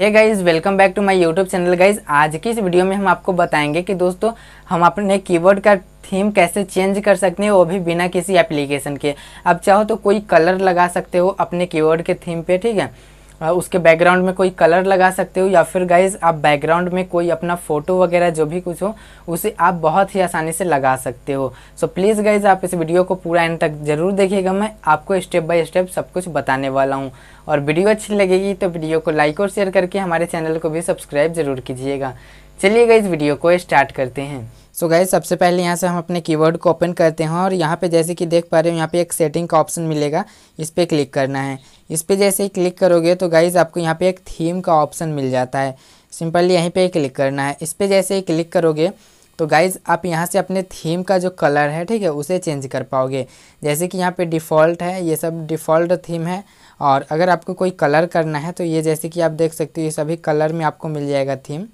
hey guys welcome back to my YouTube channel guys आज की इस वीडियो में हम आपको बताएंगे कि दोस्तों हम अपने कीबोर्ड का थीम कैसे चेंज कर सकते हैं वो भी बिना किसी एप्लीकेशन के अब चाहो तो कोई कलर लगा सकते हो अपने कीबोर्ड के थीम पे ठीक है उसके बैकग्राउंड में कोई कलर लगा सकते हो या फिर गाइज आप बैकग्राउंड में कोई अपना फ़ोटो वगैरह जो भी कुछ हो उसे आप बहुत ही आसानी से लगा सकते हो सो प्लीज़ गाइज आप इस वीडियो को पूरा एंड तक ज़रूर देखिएगा मैं आपको स्टेप बाय स्टेप सब कुछ बताने वाला हूँ और वीडियो अच्छी लगेगी तो वीडियो को लाइक और शेयर करके हमारे चैनल को भी सब्सक्राइब ज़रूर कीजिएगा चलिए गई वीडियो को स्टार्ट करते हैं सो so गाइज सबसे पहले यहाँ से हम अपने कीवर्ड को ओपन करते हैं और यहाँ पे जैसे कि देख पा रहे हो यहाँ पे एक सेटिंग का ऑप्शन मिलेगा इस पर क्लिक करना है इस पर जैसे ही क्लिक करोगे तो गाइज आपको यहाँ पे एक थीम का ऑप्शन मिल जाता है सिंपली यहीं पे क्लिक करना है इस पर जैसे ही क्लिक करोगे तो गाइज़ आप यहाँ से अपने थीम का जो कलर है ठीक है उसे चेंज कर पाओगे जैसे कि यहाँ पर डिफ़ॉल्ट है ये सब डिफ़ॉल्ट थीम है और अगर आपको कोई कलर करना है तो ये जैसे कि आप देख सकते हो ये सभी कलर में आपको मिल जाएगा थीम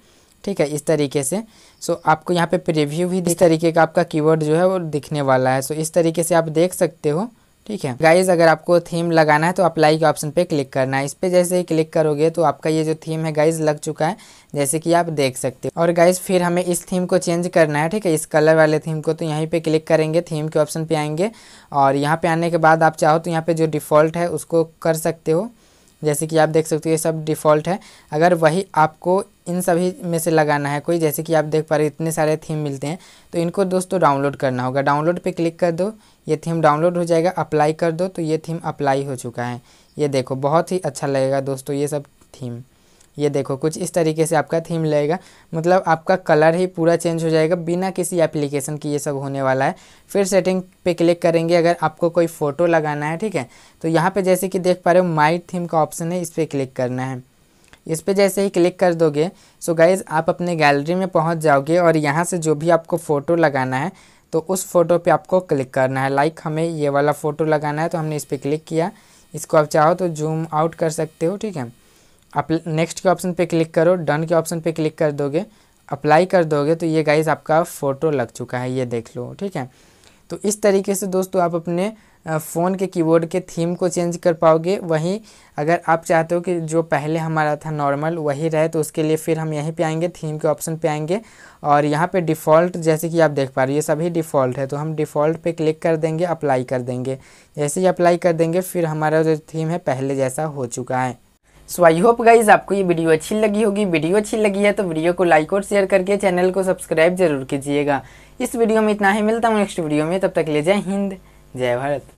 ठीक है इस तरीके से सो so, आपको यहाँ पे प्रीव्यू भी इस तरीके का आपका कीवर्ड जो है वो दिखने वाला है सो so, इस तरीके से आप देख सकते हो ठीक है गाइज अगर आपको थीम लगाना है तो अप्लाई के ऑप्शन पे क्लिक करना है इस पर जैसे ही क्लिक करोगे तो आपका ये जो थीम है गाइज लग चुका है जैसे कि आप देख सकते हो और गाइज फिर हमें इस थीम को चेंज करना है ठीक है इस कलर वाले थीम को तो यहीं पे क्लिक करेंगे थीम के ऑप्शन पे आएंगे और यहाँ पे आने के बाद आप चाहो तो यहाँ पे जो डिफ़ॉल्ट है उसको कर सकते हो जैसे कि आप देख सकते हो ये सब डिफ़ॉल्ट है अगर वही आपको इन सभी में से लगाना है कोई जैसे कि आप देख पा रहे इतने सारे थीम मिलते हैं तो इनको दोस्तों डाउनलोड करना होगा डाउनलोड पे क्लिक कर दो ये थीम डाउनलोड हो जाएगा अप्लाई कर दो तो ये थीम अप्लाई हो चुका है ये देखो बहुत ही अच्छा लगेगा दोस्तों ये सब थीम ये देखो कुछ इस तरीके से आपका थीम लगेगा मतलब आपका कलर ही पूरा चेंज हो जाएगा बिना किसी एप्लीकेशन की ये सब होने वाला है फिर सेटिंग पे क्लिक करेंगे अगर आपको कोई फ़ोटो लगाना है ठीक है तो यहाँ पे जैसे कि देख पा रहे हो माई थीम का ऑप्शन है इस पर क्लिक करना है इस पर जैसे ही क्लिक कर दोगे सो गाइज़ आप अपने गैलरी में पहुँच जाओगे और यहाँ से जो भी आपको फ़ोटो लगाना है तो उस फ़ोटो पर आपको क्लिक करना है लाइक हमें ये वाला फ़ोटो लगाना है तो हमने इस पर क्लिक किया इसको आप चाहो तो जूम आउट कर सकते हो ठीक है आप नेक्स्ट के ऑप्शन पे क्लिक करो डन के ऑप्शन पे क्लिक कर दोगे अप्लाई कर दोगे तो ये गाइज आपका फ़ोटो लग चुका है ये देख लो ठीक है तो इस तरीके से दोस्तों आप अपने फ़ोन के कीबोर्ड के थीम को चेंज कर पाओगे वहीं अगर आप चाहते हो कि जो पहले हमारा था नॉर्मल वही रहे तो उसके लिए फिर हम यहीं पे आएंगे थीम के ऑप्शन पे आएंगे और यहाँ पे डिफ़ॉल्ट जैसे कि आप देख पा रहे हो ये सभी डिफ़ॉल्ट है तो हम डिफ़ॉल्ट पे क्लिक कर देंगे अप्लाई कर देंगे जैसे ही अप्लाई कर देंगे फिर हमारा जो थीम है पहले जैसा हो चुका है सो आई होप गाइज आपको ये वीडियो अच्छी लगी होगी वीडियो अच्छी लगी है तो वीडियो को लाइक और शेयर करके चैनल को सब्सक्राइब जरूर कीजिएगा इस वीडियो में इतना ही मिलता हूँ नेक्स्ट वीडियो में तब तक ले जय हिंद जय भारत